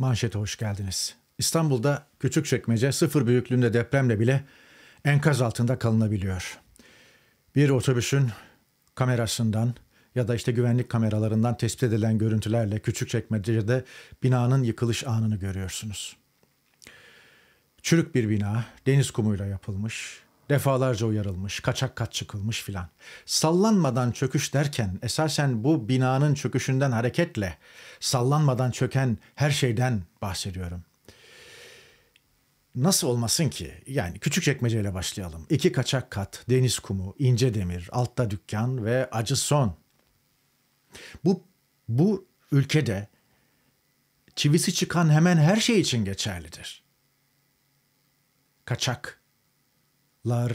Manşete hoş geldiniz. İstanbul'da küçük Küçükçekmece sıfır büyüklüğünde depremle bile enkaz altında kalınabiliyor. Bir otobüsün kamerasından ya da işte güvenlik kameralarından tespit edilen görüntülerle küçük çekmecede binanın yıkılış anını görüyorsunuz. Çürük bir bina, deniz kumuyla yapılmış, Defalarca uyarılmış, kaçak kat çıkılmış filan. Sallanmadan çöküş derken esasen bu binanın çöküşünden hareketle sallanmadan çöken her şeyden bahsediyorum. Nasıl olmasın ki? Yani küçük çekmeceyle başlayalım. İki kaçak kat, deniz kumu, ince demir, altta dükkan ve acı son. Bu bu ülkede çivisi çıkan hemen her şey için geçerlidir. Kaçak lar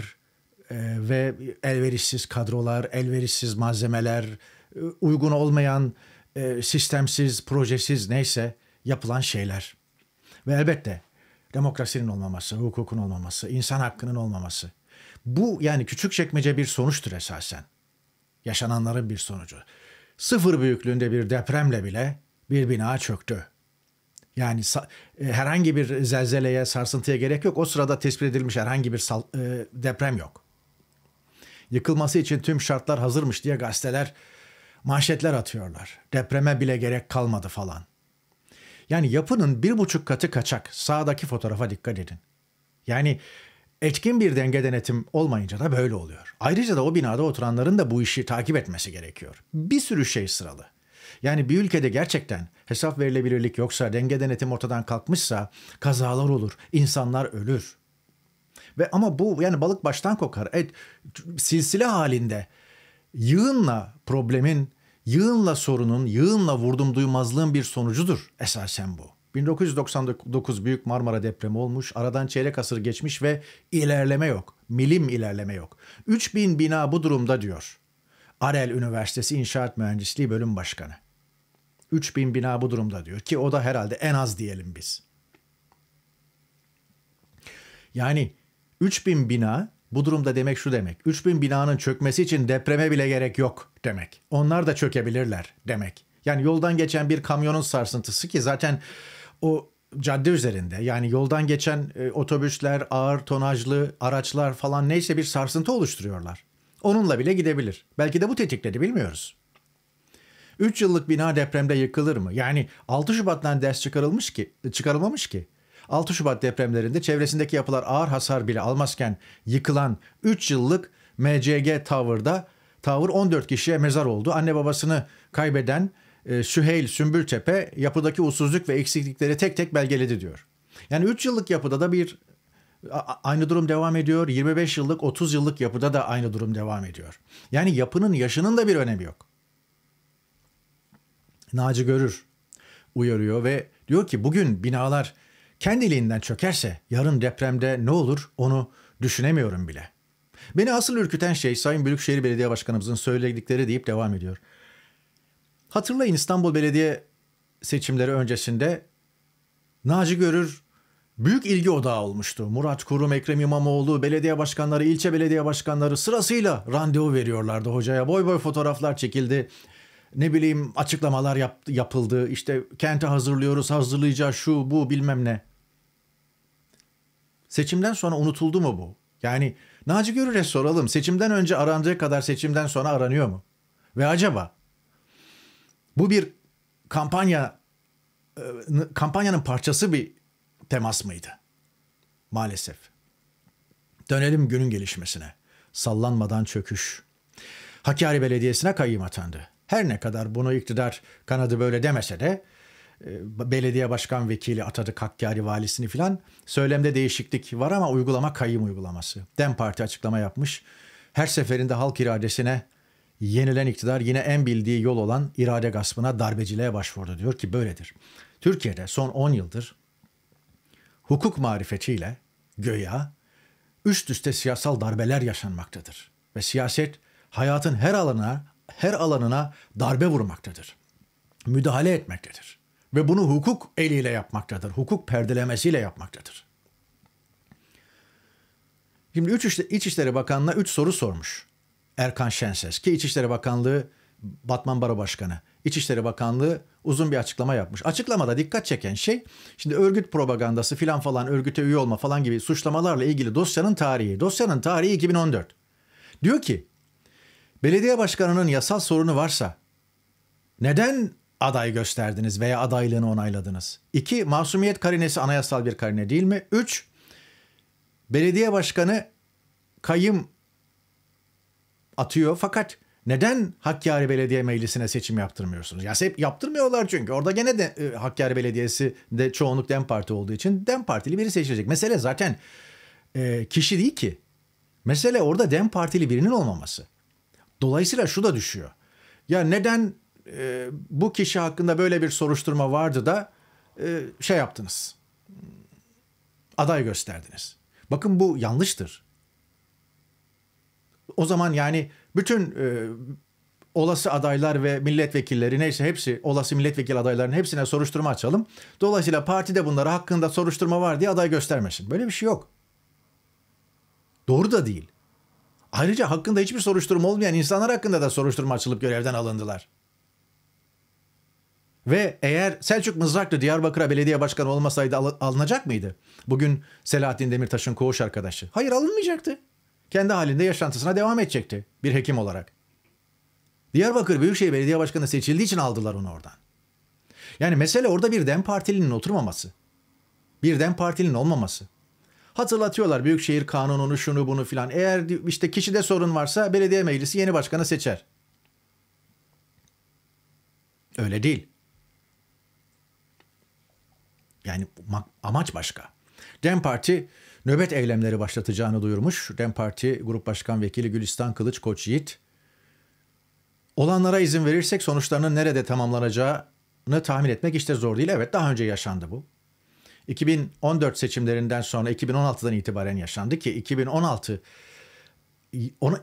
e, ve elverişsiz kadrolar, elverişsiz malzemeler, e, uygun olmayan e, sistemsiz, projesiz neyse yapılan şeyler. Ve elbette demokrasinin olmaması, hukukun olmaması, insan hakkının olmaması. Bu yani küçük çekmece bir sonuçtur esasen. Yaşananların bir sonucu. Sıfır büyüklüğünde bir depremle bile bir bina çöktü. Yani e, herhangi bir zelzeleye, sarsıntıya gerek yok. O sırada tespit edilmiş herhangi bir e, deprem yok. Yıkılması için tüm şartlar hazırmış diye gazeteler manşetler atıyorlar. Depreme bile gerek kalmadı falan. Yani yapının bir buçuk katı kaçak. Sağdaki fotoğrafa dikkat edin. Yani etkin bir denge denetim olmayınca da böyle oluyor. Ayrıca da o binada oturanların da bu işi takip etmesi gerekiyor. Bir sürü şey sıralı. Yani bir ülkede gerçekten hesap verilebilirlik yoksa, denge denetim ortadan kalkmışsa kazalar olur, insanlar ölür. Ve ama bu yani balık baştan kokar. Evet, silsile halinde yığınla problemin, yığınla sorunun, yığınla vurdum duymazlığın bir sonucudur esasen bu. 1999 Büyük Marmara depremi olmuş, aradan çeyrek asır geçmiş ve ilerleme yok. Milim ilerleme yok. 3000 bina bu durumda diyor. Arel Üniversitesi İnşaat Mühendisliği Bölüm Başkanı. 3000 bina bu durumda diyor ki o da herhalde en az diyelim biz. Yani 3000 bina bu durumda demek şu demek. 3000 binanın çökmesi için depreme bile gerek yok demek. Onlar da çökebilirler demek. Yani yoldan geçen bir kamyonun sarsıntısı ki zaten o cadde üzerinde yani yoldan geçen e, otobüsler, ağır tonajlı araçlar falan neyse bir sarsıntı oluşturuyorlar. Onunla bile gidebilir. Belki de bu tetikledi bilmiyoruz. 3 yıllık bina depremde yıkılır mı? Yani 6 Şubat'tan ders çıkarılmış ki, çıkarılmamış ki. 6 Şubat depremlerinde çevresindeki yapılar ağır hasar bile almazken yıkılan 3 yıllık MCG Tower'da Tower 14 kişiye mezar oldu. Anne babasını kaybeden e, Süheyl Sümbültepe yapıdaki usuzluk ve eksiklikleri tek tek belgeledi diyor. Yani 3 yıllık yapıda da bir aynı durum devam ediyor. 25 yıllık, 30 yıllık yapıda da aynı durum devam ediyor. Yani yapının yaşının da bir önemi yok. Naci Görür uyarıyor ve diyor ki bugün binalar kendiliğinden çökerse yarın depremde ne olur onu düşünemiyorum bile. Beni asıl ürküten şey Sayın Büyükşehir Belediye Başkanımızın söyledikleri deyip devam ediyor. Hatırlayın İstanbul Belediye seçimleri öncesinde Naci Görür büyük ilgi odağı olmuştu. Murat Kurum, Ekrem İmamoğlu, belediye başkanları, ilçe belediye başkanları sırasıyla randevu veriyorlardı hocaya. Boy boy fotoğraflar çekildi ne bileyim açıklamalar yap, yapıldı. İşte kente hazırlıyoruz, hazırlayacağız şu bu bilmem ne. Seçimden sonra unutuldu mu bu? Yani Naci Görür'e soralım. Seçimden önce arandığı kadar seçimden sonra aranıyor mu? Ve acaba bu bir kampanya e, kampanyanın parçası bir temas mıydı? Maalesef. Dönelim günün gelişmesine. Sallanmadan çöküş. Hakkari Belediyesi'ne kayyım atandı. Her ne kadar bunu iktidar kanadı böyle demese de e, belediye başkan vekili atadı Hakkari valisini filan söylemde değişiklik var ama uygulama kayyum uygulaması. Dem Parti açıklama yapmış. Her seferinde halk iradesine yenilen iktidar yine en bildiği yol olan irade gaspına darbeciliğe başvurdu diyor ki böyledir. Türkiye'de son 10 yıldır hukuk marifetiyle göya üst üste siyasal darbeler yaşanmaktadır. Ve siyaset hayatın her alanına her alanına darbe vurmaktadır. Müdahale etmektedir. Ve bunu hukuk eliyle yapmaktadır. Hukuk perdelemesiyle yapmaktadır. Şimdi üç İçişleri Bakanı'na üç soru sormuş Erkan Şenses ki İçişleri Bakanlığı Batman Baro Başkanı. İçişleri Bakanlığı uzun bir açıklama yapmış. Açıklamada dikkat çeken şey şimdi örgüt propagandası filan falan örgüte üye olma falan gibi suçlamalarla ilgili dosyanın tarihi. Dosyanın tarihi 2014. Diyor ki Belediye başkanının yasal sorunu varsa neden aday gösterdiniz veya adaylığını onayladınız? İki, masumiyet karinesi anayasal bir karine değil mi? Üç, belediye başkanı kayım atıyor fakat neden Hakkari Belediye Meclisi'ne seçim yaptırmıyorsunuz? Ya hep yaptırmıyorlar çünkü. Orada gene de e, Hakkari Belediyesi de çoğunluk Dem Parti olduğu için Dem Partili biri seçilecek. Mesele zaten e, kişi değil ki. Mesele orada Dem Partili birinin olmaması. Dolayısıyla şu da düşüyor. Ya neden e, bu kişi hakkında böyle bir soruşturma vardı da e, şey yaptınız? Aday gösterdiniz. Bakın bu yanlıştır. O zaman yani bütün e, olası adaylar ve milletvekilleri neyse hepsi olası milletvekili adaylarının hepsine soruşturma açalım. Dolayısıyla partide bunlara hakkında soruşturma var diye aday göstermesin. Böyle bir şey yok. Doğru da değil. Ayrıca hakkında hiçbir soruşturma olmayan insanlar hakkında da soruşturma açılıp görevden alındılar. Ve eğer Selçuk Mızraklı Diyarbakır'a belediye başkanı olmasaydı al- alınacak mıydı? Bugün Selahattin Demirtaş'ın koğuş arkadaşı. Hayır alınmayacaktı. Kendi halinde yaşantısına devam edecekti bir hekim olarak. Diyarbakır Büyükşehir Belediye Başkanı seçildiği için aldılar onu oradan. Yani mesele orada bir DEM Partili'nin oturmaması. Bir DEM Partili'nin olmaması. Hatırlatıyorlar büyükşehir kanununu şunu bunu filan. Eğer işte kişide sorun varsa belediye meclisi yeni başkanı seçer. Öyle değil. Yani amaç başka. Dem Parti nöbet eylemleri başlatacağını duyurmuş. Dem Parti Grup Başkan Vekili Gülistan Kılıç Koç Yiğit. Olanlara izin verirsek sonuçlarının nerede tamamlanacağını tahmin etmek işte zor değil. Evet daha önce yaşandı bu. 2014 seçimlerinden sonra 2016'dan itibaren yaşandı ki 2016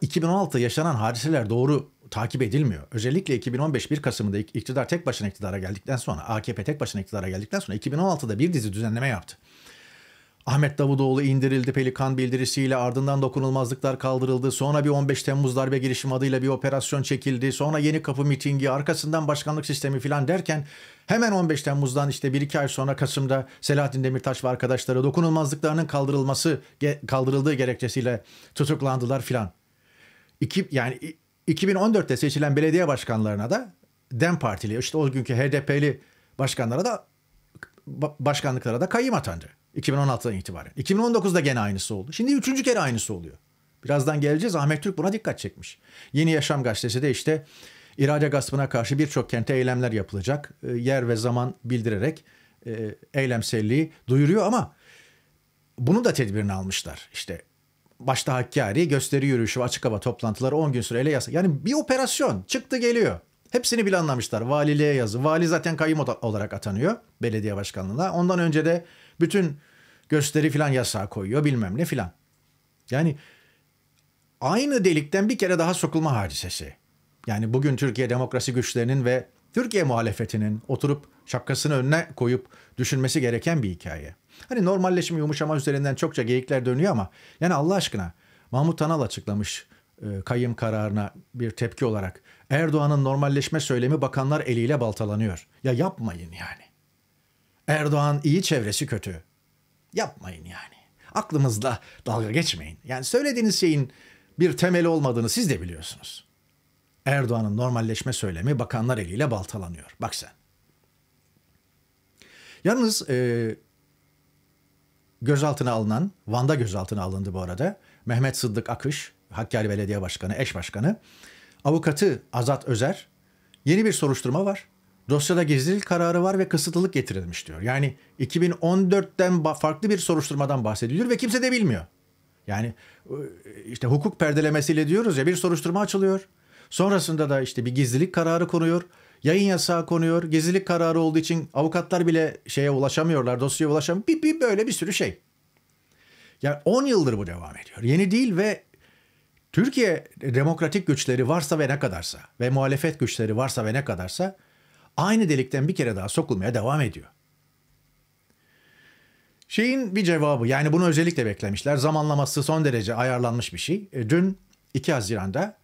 2016 yaşanan hadiseler doğru takip edilmiyor. Özellikle 2015 1 Kasım'da iktidar tek başına iktidara geldikten sonra AKP tek başına iktidara geldikten sonra 2016'da bir dizi düzenleme yaptı. Ahmet Davutoğlu indirildi Pelikan bildirisiyle ardından dokunulmazlıklar kaldırıldı. Sonra bir 15 Temmuz darbe girişim adıyla bir operasyon çekildi. Sonra yeni kapı mitingi arkasından başkanlık sistemi filan derken hemen 15 Temmuz'dan işte 1-2 ay sonra Kasım'da Selahattin Demirtaş ve arkadaşları dokunulmazlıklarının kaldırılması kaldırıldığı gerekçesiyle tutuklandılar filan. İki, yani 2014'te seçilen belediye başkanlarına da DEM Partili işte o günkü HDP'li başkanlara da başkanlıklara da kayım atandı. 2016'dan itibaren. 2019'da gene aynısı oldu. Şimdi üçüncü kere aynısı oluyor. Birazdan geleceğiz. Ahmet Türk buna dikkat çekmiş. Yeni Yaşam gazetesi de işte irade gaspına karşı birçok kente eylemler yapılacak. E, yer ve zaman bildirerek e, eylemselliği duyuruyor ama bunu da tedbirini almışlar. İşte başta Hakkari gösteri yürüyüşü açık hava toplantıları 10 gün süreyle yasak. Yani bir operasyon çıktı geliyor. Hepsini bile anlamışlar. Valiliğe yazı. Vali zaten kayyum olarak atanıyor belediye başkanlığına. Ondan önce de bütün gösteri filan yasağı koyuyor bilmem ne filan. Yani aynı delikten bir kere daha sokulma hadisesi. Yani bugün Türkiye demokrasi güçlerinin ve Türkiye muhalefetinin oturup şapkasını önüne koyup düşünmesi gereken bir hikaye. Hani normalleşme yumuşama üzerinden çokça geyikler dönüyor ama yani Allah aşkına Mahmut Tanal açıklamış e, kayım kararına bir tepki olarak Erdoğan'ın normalleşme söylemi bakanlar eliyle baltalanıyor. Ya yapmayın yani. Erdoğan iyi çevresi kötü. Yapmayın yani. Aklımızda dalga geçmeyin. Yani söylediğiniz şeyin bir temeli olmadığını siz de biliyorsunuz. Erdoğan'ın normalleşme söylemi bakanlar eliyle baltalanıyor. Bak sen. Yalnız e, gözaltına alınan, Van'da gözaltına alındı bu arada. Mehmet Sıddık Akış, Hakkari Belediye Başkanı, eş başkanı, avukatı Azat Özer yeni bir soruşturma var. Dosyada gizlilik kararı var ve kısıtlılık getirilmiş diyor. Yani 2014'ten farklı bir soruşturmadan bahsediliyor ve kimse de bilmiyor. Yani ıı, işte hukuk perdelemesiyle diyoruz ya bir soruşturma açılıyor. Sonrasında da işte bir gizlilik kararı konuyor. Yayın yasağı konuyor. Gizlilik kararı olduğu için avukatlar bile şeye ulaşamıyorlar, dosyaya ulaşamıyor. Bir, bir böyle bir sürü şey. Yani 10 yıldır bu devam ediyor. Yeni değil ve Türkiye demokratik güçleri varsa ve ne kadarsa ve muhalefet güçleri varsa ve ne kadarsa aynı delikten bir kere daha sokulmaya devam ediyor. Şeyin bir cevabı yani bunu özellikle beklemişler. Zamanlaması son derece ayarlanmış bir şey. E, dün 2 Haziran'da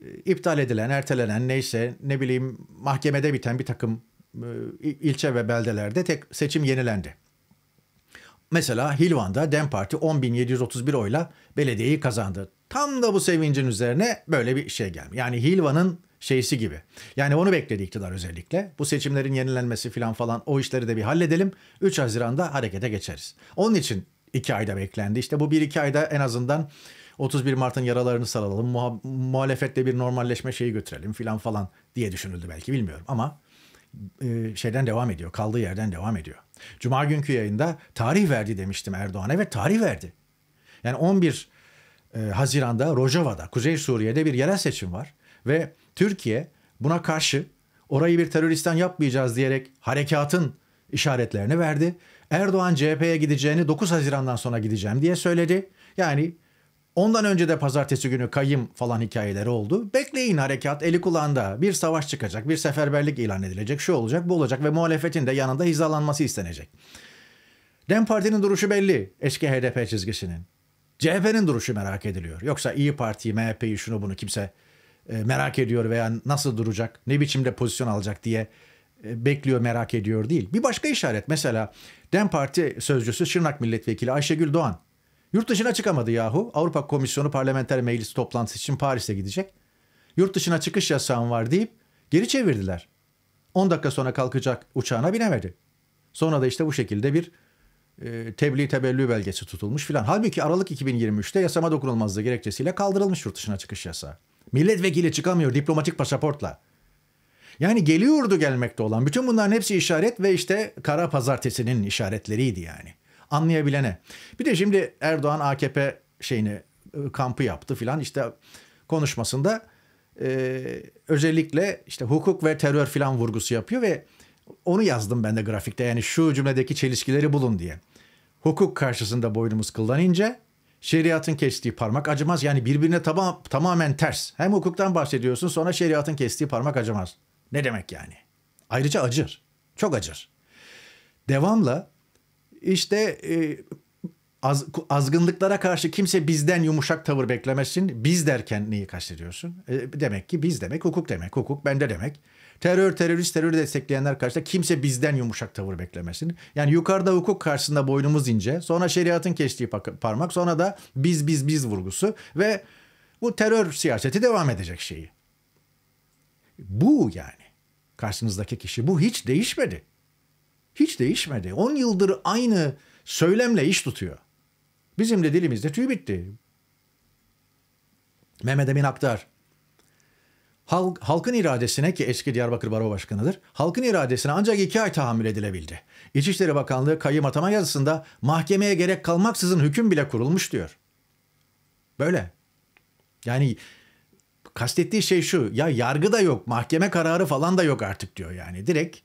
e, iptal edilen, ertelenen neyse ne bileyim mahkemede biten bir takım e, ilçe ve beldelerde tek seçim yenilendi. Mesela Hilvan'da DEM Parti 10.731 oyla belediyeyi kazandı. Tam da bu sevincin üzerine böyle bir şey gelmiş. Yani Hilvan'ın şeysi gibi. Yani onu bekledi iktidar özellikle. Bu seçimlerin yenilenmesi falan falan o işleri de bir halledelim. 3 Haziran'da harekete geçeriz. Onun için 2 ayda beklendi. İşte bu 1-2 ayda en azından 31 Mart'ın yaralarını saralım, muha- muhalefetle bir normalleşme şeyi götürelim filan falan diye düşünüldü belki bilmiyorum ama e, şeyden devam ediyor. Kaldığı yerden devam ediyor. Cuma günkü yayında tarih verdi demiştim Erdoğan'a ve tarih verdi. Yani 11 e, Haziran'da Rojava'da, Kuzey Suriye'de bir yerel seçim var ve Türkiye buna karşı orayı bir teröristten yapmayacağız diyerek harekatın işaretlerini verdi. Erdoğan CHP'ye gideceğini 9 Haziran'dan sonra gideceğim diye söyledi. Yani Ondan önce de pazartesi günü kayım falan hikayeleri oldu. Bekleyin harekat eli kulağında. Bir savaş çıkacak, bir seferberlik ilan edilecek, şu olacak, bu olacak ve muhalefetin de yanında hizalanması istenecek. Dem Parti'nin duruşu belli eski HDP çizgisinin. CHP'nin duruşu merak ediliyor. Yoksa İyi Parti'yi, MHP'yi, şunu bunu kimse e, merak ediyor veya nasıl duracak, ne biçimde pozisyon alacak diye e, bekliyor, merak ediyor değil. Bir başka işaret mesela Dem Parti sözcüsü Şırnak Milletvekili Ayşegül Doğan Yurt dışına çıkamadı yahu. Avrupa Komisyonu Parlamenter meclis toplantısı için Paris'e gidecek. Yurt dışına çıkış yasağım var deyip geri çevirdiler. 10 dakika sonra kalkacak uçağına binemedi. Sonra da işte bu şekilde bir e, tebliğ tebellü belgesi tutulmuş filan. Halbuki Aralık 2023'te yasama dokunulmazlığı gerekçesiyle kaldırılmış yurt dışına çıkış yasağı. Milletvekili çıkamıyor diplomatik pasaportla. Yani geliyordu gelmekte olan. Bütün bunların hepsi işaret ve işte kara pazartesinin işaretleriydi yani anlayabilene. Bir de şimdi Erdoğan AKP şeyini e, kampı yaptı filan işte konuşmasında e, özellikle işte hukuk ve terör filan vurgusu yapıyor ve onu yazdım ben de grafikte yani şu cümledeki çelişkileri bulun diye. Hukuk karşısında boynumuz kıldan ince, şeriatın kestiği parmak acımaz. Yani birbirine tama tamamen ters. Hem hukuktan bahsediyorsun sonra şeriatın kestiği parmak acımaz. Ne demek yani? Ayrıca acır. Çok acır. Devamla işte e, az, azgınlıklara karşı kimse bizden yumuşak tavır beklemesin. Biz derken neyi kastediyorsun? E, demek ki biz demek hukuk demek. Hukuk bende demek. Terör, terörist, terörü destekleyenler karşısında kimse bizden yumuşak tavır beklemesin. Yani yukarıda hukuk karşısında boynumuz ince. Sonra şeriatın kestiği parmak. Sonra da biz, biz, biz vurgusu. Ve bu terör siyaseti devam edecek şeyi. Bu yani. Karşınızdaki kişi bu hiç değişmedi. Hiç değişmedi. 10 yıldır aynı söylemle iş tutuyor. Bizim de dilimizde tüy bitti. Mehmet Emin Aktar. Halk, halkın iradesine ki eski Diyarbakır Baro Başkanı'dır. Halkın iradesine ancak iki ay tahammül edilebildi. İçişleri Bakanlığı kayyım atama yazısında mahkemeye gerek kalmaksızın hüküm bile kurulmuş diyor. Böyle. Yani kastettiği şey şu. Ya yargı da yok, mahkeme kararı falan da yok artık diyor yani. Direkt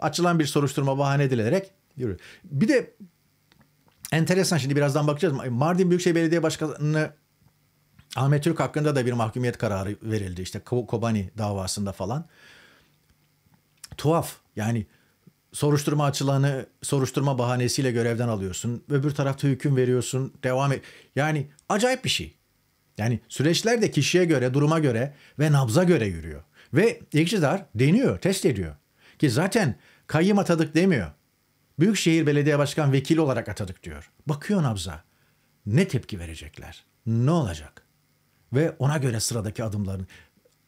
açılan bir soruşturma bahane edilerek yürü. Bir de enteresan şimdi birazdan bakacağız. Mardin Büyükşehir Belediye Başkanı Ahmet Türk hakkında da bir mahkumiyet kararı verildi. İşte Kobani davasında falan. Tuhaf yani soruşturma açılanı soruşturma bahanesiyle görevden alıyorsun. Öbür tarafta hüküm veriyorsun. Devam et. Yani acayip bir şey. Yani süreçler de kişiye göre, duruma göre ve nabza göre yürüyor. Ve iktidar deniyor, test ediyor. Ki zaten kayyım atadık demiyor. Büyükşehir Belediye Başkan Vekili olarak atadık diyor. Bakıyor nabza. Ne tepki verecekler? Ne olacak? Ve ona göre sıradaki adımların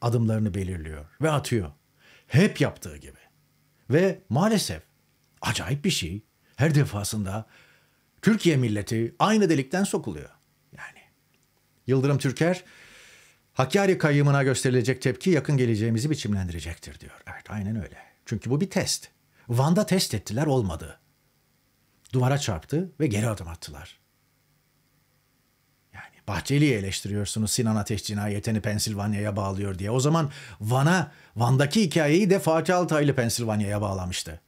adımlarını belirliyor ve atıyor. Hep yaptığı gibi. Ve maalesef acayip bir şey. Her defasında Türkiye milleti aynı delikten sokuluyor. Yani Yıldırım Türker Hakkari kayyımına gösterilecek tepki yakın geleceğimizi biçimlendirecektir diyor. Evet aynen öyle. Çünkü bu bir test. Van'da test ettiler olmadı. Duvara çarptı ve geri adım attılar. Yani Bahçeli'yi eleştiriyorsunuz Sinan Ateş cinayetini Pensilvanya'ya bağlıyor diye. O zaman Van'a, Van'daki hikayeyi de Fatih Altaylı Pensilvanya'ya bağlamıştı.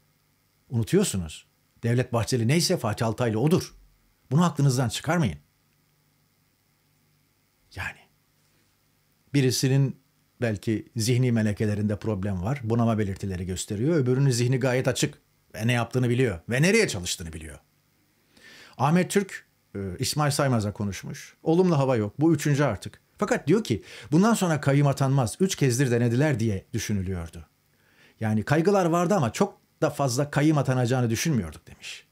Unutuyorsunuz. Devlet Bahçeli neyse Fatih Altaylı odur. Bunu aklınızdan çıkarmayın. Yani birisinin belki zihni melekelerinde problem var. Bunama belirtileri gösteriyor. Öbürünün zihni gayet açık ve ne yaptığını biliyor ve nereye çalıştığını biliyor. Ahmet Türk e, İsmail Saymaz'a konuşmuş. Olumlu hava yok. Bu üçüncü artık. Fakat diyor ki bundan sonra kayyum atanmaz. Üç kezdir denediler diye düşünülüyordu. Yani kaygılar vardı ama çok da fazla kayyum atanacağını düşünmüyorduk demiş.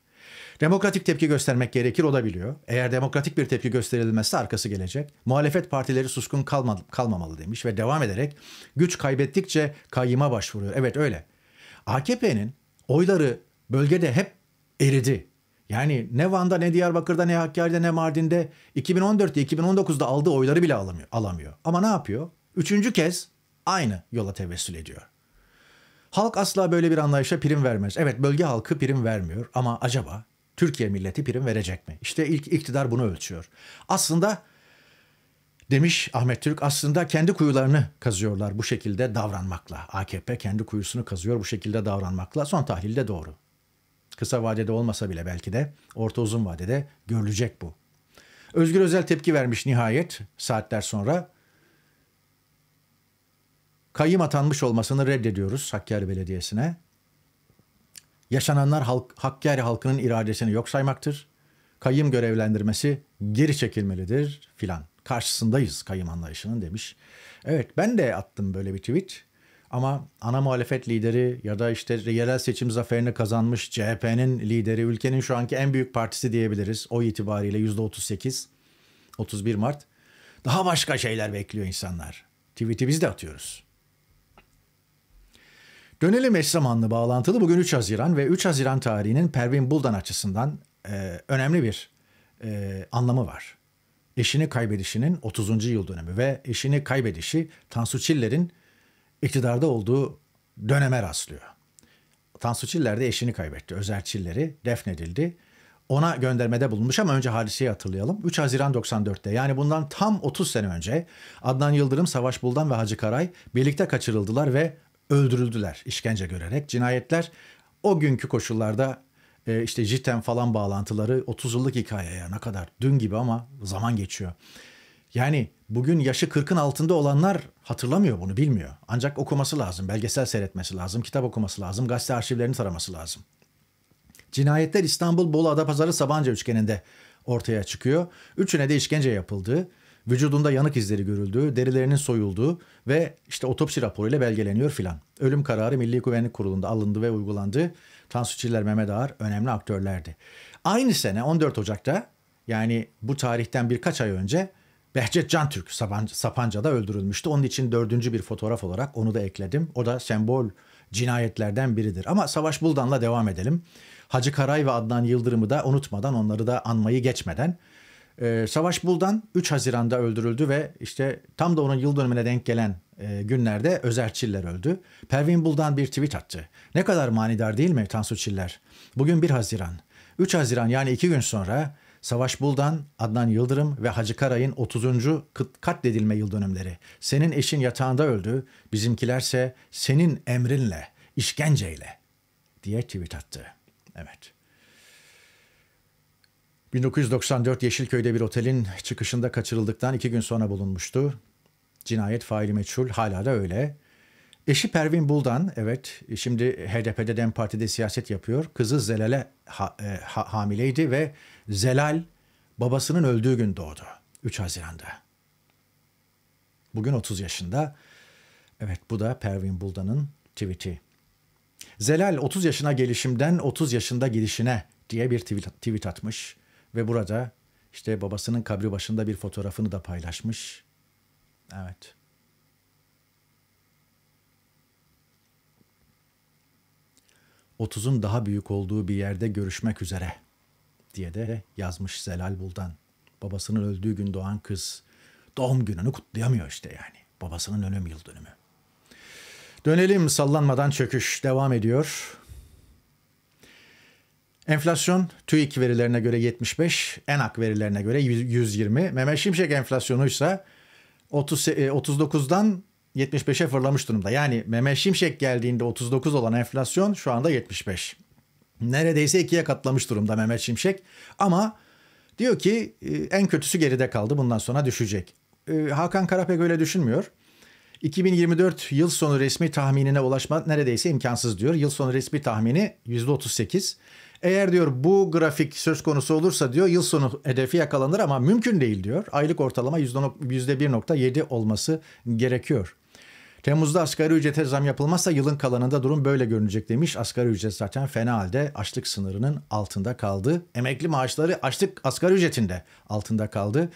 Demokratik tepki göstermek gerekir olabiliyor. Eğer demokratik bir tepki gösterilmezse arkası gelecek. Muhalefet partileri suskun kalma, kalmamalı demiş ve devam ederek güç kaybettikçe kayyıma başvuruyor. Evet öyle. AKP'nin oyları bölgede hep eridi. Yani ne Van'da ne Diyarbakır'da ne Hakkari'de ne Mardin'de 2014'te 2019'da aldığı oyları bile alamıyor. alamıyor. Ama ne yapıyor? Üçüncü kez aynı yola tevessül ediyor. Halk asla böyle bir anlayışa prim vermez. Evet bölge halkı prim vermiyor ama acaba Türkiye milleti prim verecek mi? İşte ilk iktidar bunu ölçüyor. Aslında demiş Ahmet Türk aslında kendi kuyularını kazıyorlar bu şekilde davranmakla. AKP kendi kuyusunu kazıyor bu şekilde davranmakla. Son tahlilde doğru. Kısa vadede olmasa bile belki de orta uzun vadede görülecek bu. Özgür Özel tepki vermiş nihayet saatler sonra. Kayyım atanmış olmasını reddediyoruz Hakkari Belediyesi'ne yaşananlar halk, Hakkari halkının iradesini yok saymaktır. Kayım görevlendirmesi geri çekilmelidir filan. Karşısındayız Kayım anlayışının demiş. Evet ben de attım böyle bir tweet. Ama ana muhalefet lideri ya da işte yerel seçim zaferini kazanmış CHP'nin lideri, ülkenin şu anki en büyük partisi diyebiliriz. O itibariyle %38, 31 Mart. Daha başka şeyler bekliyor insanlar. Tweet'i biz de atıyoruz. Dönelim eş zamanlı bağlantılı. Bugün 3 Haziran ve 3 Haziran tarihinin Pervin Buldan açısından e, önemli bir e, anlamı var. Eşini kaybedişinin 30. yıl dönemi ve eşini kaybedişi Tansu Çiller'in iktidarda olduğu döneme rastlıyor. Tansu Çiller de eşini kaybetti. Özer Çiller'i defnedildi. Ona göndermede bulunmuş ama önce hadiseyi hatırlayalım. 3 Haziran 94'te yani bundan tam 30 sene önce Adnan Yıldırım, Savaş Buldan ve Hacı Karay birlikte kaçırıldılar ve öldürüldüler işkence görerek. Cinayetler o günkü koşullarda e, işte jiten falan bağlantıları 30 yıllık hikaye ya ne kadar dün gibi ama zaman geçiyor. Yani bugün yaşı 40'ın altında olanlar hatırlamıyor bunu bilmiyor. Ancak okuması lazım, belgesel seyretmesi lazım, kitap okuması lazım, gazete arşivlerini taraması lazım. Cinayetler İstanbul Bolu Adapazarı Sabancı üçgeninde ortaya çıkıyor. Üçüne de işkence yapıldığı Vücudunda yanık izleri görüldüğü, derilerinin soyulduğu ve işte otopsi raporuyla belgeleniyor filan. Ölüm kararı Milli Güvenlik Kurulu'nda alındı ve uygulandı. Tansu Çiller, Mehmet Ağar önemli aktörlerdi. Aynı sene 14 Ocak'ta yani bu tarihten birkaç ay önce Behçet Cantürk Sapanca'da öldürülmüştü. Onun için dördüncü bir fotoğraf olarak onu da ekledim. O da sembol cinayetlerden biridir. Ama Savaş Buldan'la devam edelim. Hacı Karay ve Adnan Yıldırım'ı da unutmadan onları da anmayı geçmeden ee, Savaş Buldan 3 Haziran'da öldürüldü ve işte tam da onun yıl dönümüne denk gelen e, günlerde Özer Çiller öldü. Pervin Buldan bir tweet attı. Ne kadar manidar değil mi Tansu Çiller? Bugün 1 Haziran. 3 Haziran yani 2 gün sonra Savaş Buldan, Adnan Yıldırım ve Hacı Karay'ın 30. katledilme yıl dönümleri. Senin eşin yatağında öldü, bizimkilerse senin emrinle, işkenceyle diye tweet attı. Evet. 1994 Yeşilköy'de bir otelin çıkışında kaçırıldıktan iki gün sonra bulunmuştu. Cinayet faili meçhul hala da öyle. Eşi Pervin Buldan, evet şimdi HDP'de DEM Parti'de siyaset yapıyor. Kızı Zelal'e ha, e, ha, hamileydi ve Zelal babasının öldüğü gün doğdu. 3 Haziran'da. Bugün 30 yaşında. Evet bu da Pervin Buldan'ın tweet'i. Zelal 30 yaşına gelişimden 30 yaşında gidişine diye bir tweet, tweet atmış. Ve burada işte babasının kabri başında bir fotoğrafını da paylaşmış. Evet. Otuzun daha büyük olduğu bir yerde görüşmek üzere diye de yazmış Zelal Buldan. Babasının öldüğü gün doğan kız doğum gününü kutlayamıyor işte yani. Babasının ölüm yıl dönümü. Dönelim sallanmadan çöküş devam ediyor. Enflasyon TÜİK verilerine göre 75, ENAK verilerine göre 120. Mehmet Şimşek enflasyonuysa 30, 39'dan 75'e fırlamış durumda. Yani Mehmet Şimşek geldiğinde 39 olan enflasyon şu anda 75. Neredeyse ikiye katlamış durumda Mehmet Şimşek. Ama diyor ki e, en kötüsü geride kaldı bundan sonra düşecek. E, Hakan Karapek öyle düşünmüyor. 2024 yıl sonu resmi tahminine ulaşma neredeyse imkansız diyor. Yıl sonu resmi tahmini %38. Eğer diyor bu grafik söz konusu olursa diyor yıl sonu hedefi yakalanır ama mümkün değil diyor. Aylık ortalama %1.7 olması gerekiyor. Temmuz'da asgari ücrete zam yapılmazsa yılın kalanında durum böyle görünecek demiş. Asgari ücret zaten fena halde açlık sınırının altında kaldı. Emekli maaşları açlık asgari ücretinde altında kaldı.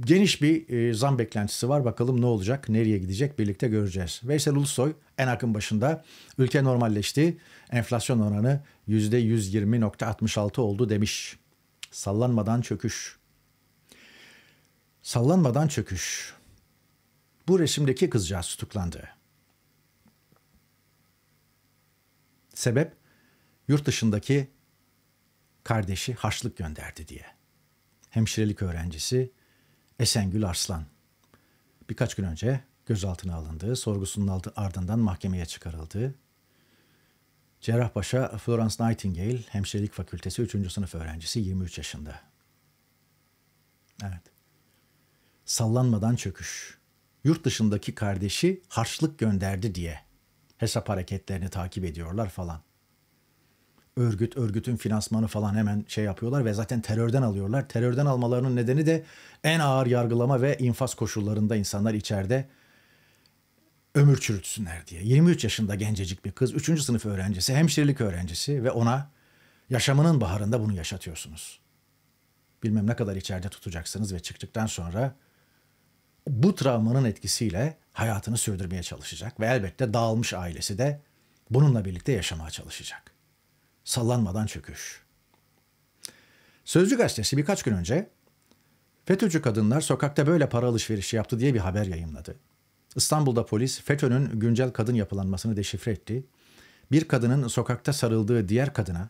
Geniş bir e, zam beklentisi var. Bakalım ne olacak, nereye gidecek birlikte göreceğiz. Veysel Ulusoy en akın başında ülke normalleşti enflasyon oranı %120.66 oldu demiş. Sallanmadan çöküş. Sallanmadan çöküş. Bu resimdeki kızcağız tutuklandı. Sebep yurt dışındaki kardeşi haçlık gönderdi diye. Hemşirelik öğrencisi Esengül Arslan birkaç gün önce gözaltına alındı, sorgusunun ardından mahkemeye çıkarıldı. Cerrahpaşa Florence Nightingale Hemşirelik Fakültesi 3. sınıf öğrencisi 23 yaşında. Evet. Sallanmadan çöküş. Yurt dışındaki kardeşi harçlık gönderdi diye hesap hareketlerini takip ediyorlar falan. Örgüt, örgütün finansmanı falan hemen şey yapıyorlar ve zaten terörden alıyorlar. Terörden almalarının nedeni de en ağır yargılama ve infaz koşullarında insanlar içeride ömür çürütsünler diye. 23 yaşında gencecik bir kız, 3. sınıf öğrencisi, hemşirelik öğrencisi ve ona yaşamının baharında bunu yaşatıyorsunuz. Bilmem ne kadar içeride tutacaksınız ve çıktıktan sonra bu travmanın etkisiyle hayatını sürdürmeye çalışacak ve elbette dağılmış ailesi de bununla birlikte yaşamaya çalışacak. Sallanmadan çöküş. Sözcü gazetesi birkaç gün önce FETÖ'cü kadınlar sokakta böyle para alışverişi yaptı diye bir haber yayınladı. İstanbul'da polis FETÖ'nün güncel kadın yapılanmasını deşifre etti. Bir kadının sokakta sarıldığı diğer kadına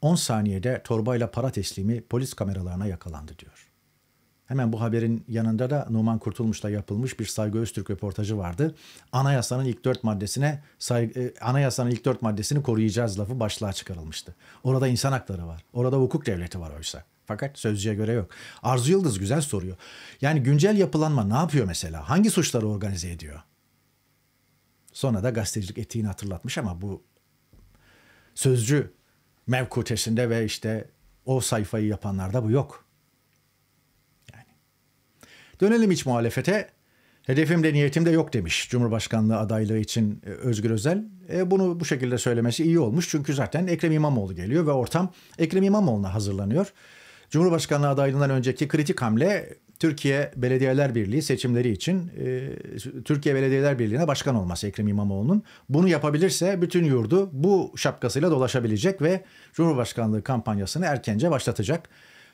10 saniyede torbayla para teslimi polis kameralarına yakalandı diyor. Hemen bu haberin yanında da Numan Kurtulmuş'ta yapılmış bir Saygı Öztürk röportajı vardı. Anayasanın ilk dört maddesine saygı, e, anayasanın ilk dört maddesini koruyacağız lafı başlığa çıkarılmıştı. Orada insan hakları var. Orada hukuk devleti var oysa. Fakat sözcüye göre yok. Arzu Yıldız güzel soruyor. Yani güncel yapılanma ne yapıyor mesela? Hangi suçları organize ediyor? Sonra da gazetecilik etiğini hatırlatmış ama bu sözcü mevkutesinde ve işte o sayfayı yapanlarda bu yok. Yani. Dönelim iç muhalefete. Hedefim de niyetim de yok demiş Cumhurbaşkanlığı adaylığı için e, Özgür Özel. E, bunu bu şekilde söylemesi iyi olmuş çünkü zaten Ekrem İmamoğlu geliyor ve ortam Ekrem İmamoğlu'na hazırlanıyor. Cumhurbaşkanlığı adaylığından önceki kritik hamle Türkiye Belediyeler Birliği seçimleri için e, Türkiye Belediyeler Birliği'ne başkan olması Ekrem İmamoğlu'nun. Bunu yapabilirse bütün yurdu bu şapkasıyla dolaşabilecek ve Cumhurbaşkanlığı kampanyasını erkence başlatacak.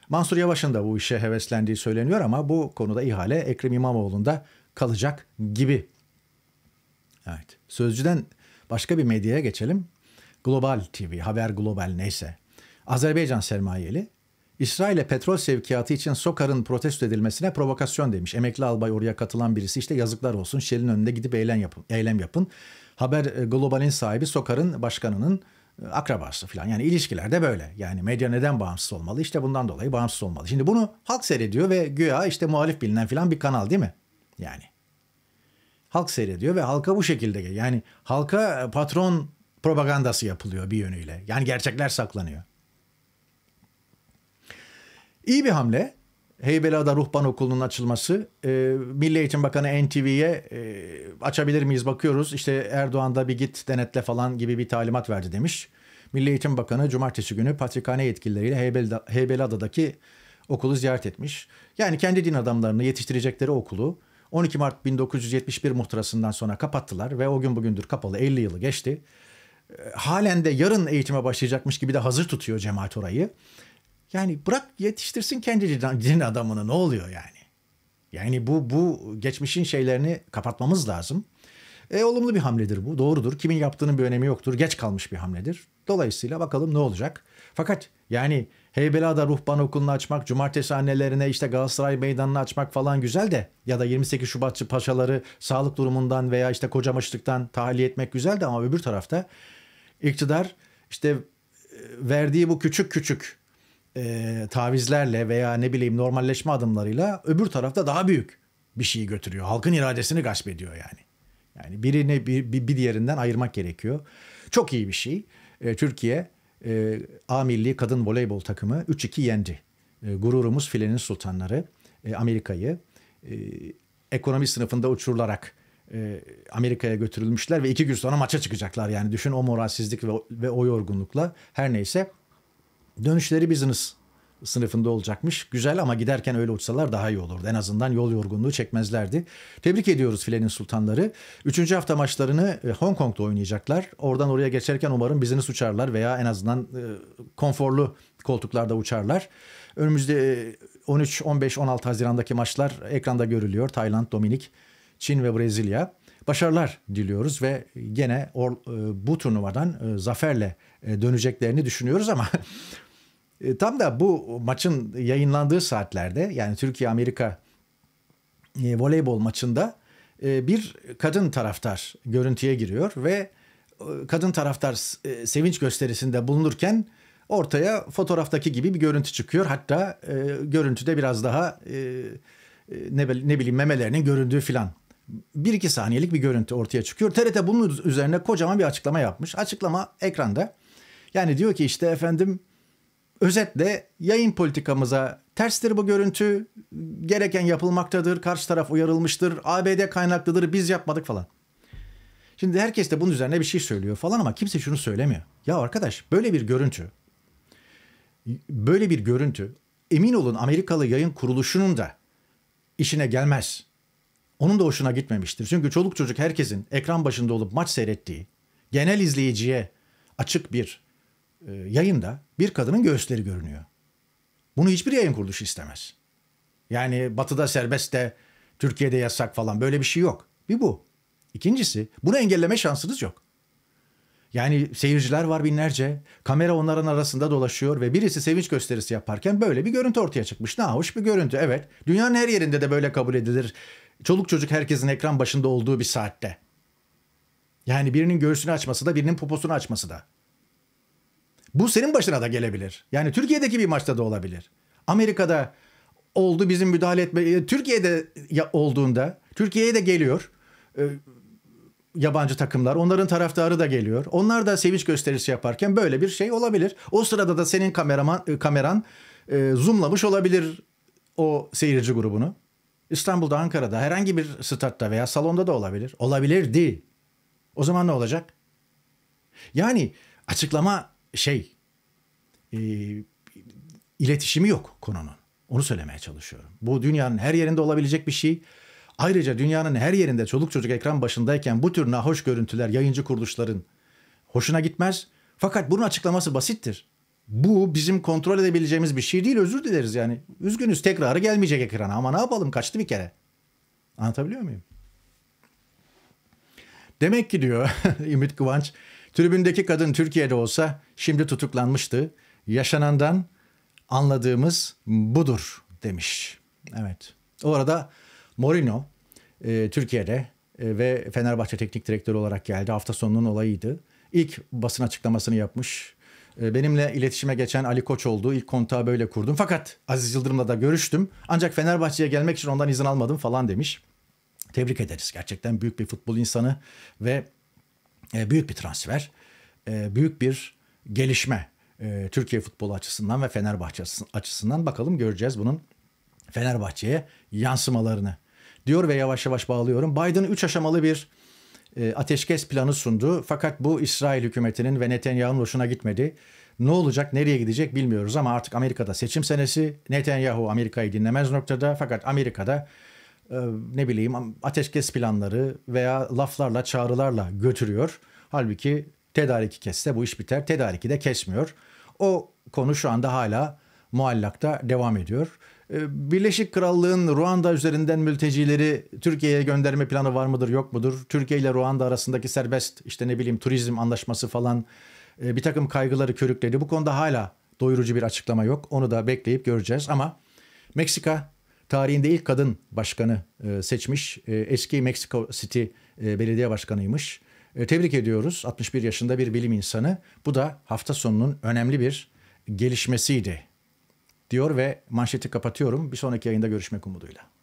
Mansur Yavaş'ın da bu işe heveslendiği söyleniyor ama bu konuda ihale Ekrem İmamoğlu'nda kalacak gibi. Evet. Sözcüden başka bir medyaya geçelim. Global TV, Haber Global neyse. Azerbaycan sermayeli İsrail'e petrol sevkiyatı için Sokar'ın protesto edilmesine provokasyon demiş. Emekli albay oraya katılan birisi işte yazıklar olsun Shell'in önünde gidip eylem yapın. Eylem yapın. Haber e, Global'in sahibi Sokar'ın başkanının e, akrabası falan. Yani ilişkiler de böyle. Yani medya neden bağımsız olmalı? İşte bundan dolayı bağımsız olmalı. Şimdi bunu halk seyrediyor ve güya işte muhalif bilinen falan bir kanal değil mi? Yani. Halk seyrediyor ve halka bu şekilde yani halka e, patron propagandası yapılıyor bir yönüyle. Yani gerçekler saklanıyor. İyi bir hamle. Heybeliada Ruhban Okulu'nun açılması. E, Milli Eğitim Bakanı NTV'ye e, açabilir miyiz bakıyoruz. İşte Erdoğan da bir git denetle falan gibi bir talimat verdi demiş. Milli Eğitim Bakanı cumartesi günü patrikhane yetkilileriyle Heybelada, Heybeliada'daki okulu ziyaret etmiş. Yani kendi din adamlarını yetiştirecekleri okulu 12 Mart 1971 muhtırasından sonra kapattılar ve o gün bugündür kapalı 50 yılı geçti. Ee, halen de yarın eğitime başlayacakmış gibi de hazır tutuyor cemaat orayı. Yani bırak yetiştirsin kendi cin adamını ne oluyor yani? Yani bu bu geçmişin şeylerini kapatmamız lazım. E, olumlu bir hamledir bu. Doğrudur. Kimin yaptığının bir önemi yoktur. Geç kalmış bir hamledir. Dolayısıyla bakalım ne olacak. Fakat yani Heybeliada ruhban okulunu açmak, cumartesi annelerine işte Galatasaray meydanını açmak falan güzel de ya da 28 Şubatçı paşaları sağlık durumundan veya işte kocamaçlıktan tahliye etmek güzel de ama öbür tarafta iktidar işte e, verdiği bu küçük küçük e, tavizlerle veya ne bileyim normalleşme adımlarıyla öbür tarafta daha büyük bir şeyi götürüyor. Halkın iradesini gasp ediyor yani. Yani birini bir, bir diğerinden ayırmak gerekiyor. Çok iyi bir şey. E, Türkiye e, A Milli Kadın Voleybol Takımı 3-2 yendi. E, gururumuz filenin sultanları e, Amerika'yı e, ekonomi sınıfında uçurularak e, Amerika'ya götürülmüşler ve iki gün sonra maça çıkacaklar. Yani düşün o moralsizlik ve, ve o yorgunlukla her neyse Dönüşleri business sınıfında olacakmış. Güzel ama giderken öyle uçsalar daha iyi olurdu. En azından yol yorgunluğu çekmezlerdi. Tebrik ediyoruz filenin sultanları. Üçüncü hafta maçlarını e, Hong Kong'da oynayacaklar. Oradan oraya geçerken umarım business uçarlar veya en azından e, konforlu koltuklarda uçarlar. Önümüzde 13, 15, 16 Haziran'daki maçlar ekranda görülüyor. Tayland, Dominik, Çin ve Brezilya. Başarılar diliyoruz ve gene e, bu turnuvadan zaferle döneceklerini düşünüyoruz ama E, tam da bu maçın yayınlandığı saatlerde yani Türkiye-Amerika e, voleybol maçında e, bir kadın taraftar görüntüye giriyor ve kadın taraftar sevinç gösterisinde bulunurken ortaya fotoğraftaki gibi bir görüntü çıkıyor. Hatta görüntüde biraz daha ne, ne bileyim memelerinin göründüğü filan. Bir iki saniyelik bir görüntü ortaya çıkıyor. TRT bunun üzerine kocaman bir açıklama yapmış. Açıklama ekranda. Yani diyor ki işte efendim Özetle yayın politikamıza terstir bu görüntü. Gereken yapılmaktadır. Karşı taraf uyarılmıştır. ABD kaynaklıdır. Biz yapmadık falan. Şimdi herkes de bunun üzerine bir şey söylüyor falan ama kimse şunu söylemiyor. Ya arkadaş böyle bir görüntü böyle bir görüntü emin olun Amerikalı yayın kuruluşunun da işine gelmez. Onun da hoşuna gitmemiştir. Çünkü çoluk çocuk herkesin ekran başında olup maç seyrettiği, genel izleyiciye açık bir e, yayında bir kadının göğüsleri görünüyor. Bunu hiçbir yayın kuruluşu istemez. Yani batıda serbest de Türkiye'de yasak falan böyle bir şey yok. Bir bu. İkincisi bunu engelleme şansınız yok. Yani seyirciler var binlerce. Kamera onların arasında dolaşıyor ve birisi sevinç gösterisi yaparken böyle bir görüntü ortaya çıkmış. Ne hoş bir görüntü. Evet. Dünyanın her yerinde de böyle kabul edilir. Çoluk çocuk herkesin ekran başında olduğu bir saatte. Yani birinin göğsünü açması da birinin poposunu açması da. Bu senin başına da gelebilir. Yani Türkiye'deki bir maçta da olabilir. Amerika'da oldu bizim müdahale etme. E, Türkiye'de olduğunda Türkiye'ye de geliyor e, yabancı takımlar. Onların taraftarı da geliyor. Onlar da sevinç gösterisi yaparken böyle bir şey olabilir. O sırada da senin kameraman e, kameran zoomlamış olabilir o seyirci grubunu. İstanbul'da, Ankara'da, herhangi bir statta veya salonda da olabilir. Olabilirdi. O zaman ne olacak? Yani açıklama şey e, iletişimi yok konunun. Onu söylemeye çalışıyorum. Bu dünyanın her yerinde olabilecek bir şey. Ayrıca dünyanın her yerinde çocuk çocuk ekran başındayken bu tür nahoş görüntüler yayıncı kuruluşların hoşuna gitmez. Fakat bunun açıklaması basittir. Bu bizim kontrol edebileceğimiz bir şey değil özür dileriz yani. Üzgünüz tekrarı gelmeyecek ekrana ama ne yapalım kaçtı bir kere. Anlatabiliyor muyum? Demek ki diyor Ümit Kıvanç Tribündeki kadın Türkiye'de olsa şimdi tutuklanmıştı. Yaşanandan anladığımız budur demiş. Evet. O arada Morino e, Türkiye'de e, ve Fenerbahçe teknik direktörü olarak geldi. Hafta sonunun olayıydı. İlk basın açıklamasını yapmış. E, benimle iletişime geçen Ali Koç oldu. İlk kontağı böyle kurdum. Fakat Aziz Yıldırım'la da görüştüm. Ancak Fenerbahçe'ye gelmek için ondan izin almadım falan demiş. Tebrik ederiz. Gerçekten büyük bir futbol insanı ve e, büyük bir transfer, e, büyük bir gelişme e, Türkiye futbolu açısından ve Fenerbahçe açısından bakalım göreceğiz bunun Fenerbahçe'ye yansımalarını. Diyor ve yavaş yavaş bağlıyorum. Biden 3 aşamalı bir e, ateşkes planı sundu. Fakat bu İsrail hükümetinin ve Netanyahu'nun hoşuna gitmedi. Ne olacak, nereye gidecek bilmiyoruz ama artık Amerika'da seçim senesi. Netanyahu Amerika'yı dinlemez noktada fakat Amerika'da e, ne bileyim ateşkes planları veya laflarla çağrılarla götürüyor. Halbuki tedariki kesse bu iş biter. Tedariki de kesmiyor. O konu şu anda hala muallakta devam ediyor. E, Birleşik Krallığın Ruanda üzerinden mültecileri Türkiye'ye gönderme planı var mıdır yok mudur? Türkiye ile Ruanda arasındaki serbest işte ne bileyim turizm anlaşması falan e, bir takım kaygıları körükledi. Bu konuda hala doyurucu bir açıklama yok. Onu da bekleyip göreceğiz ama Meksika tarihinde ilk kadın başkanı e, seçmiş. E, eski Meksiko City e, belediye başkanıymış. tebrik ediyoruz. 61 yaşında bir bilim insanı. Bu da hafta sonunun önemli bir gelişmesiydi diyor ve manşeti kapatıyorum. Bir sonraki yayında görüşmek umuduyla.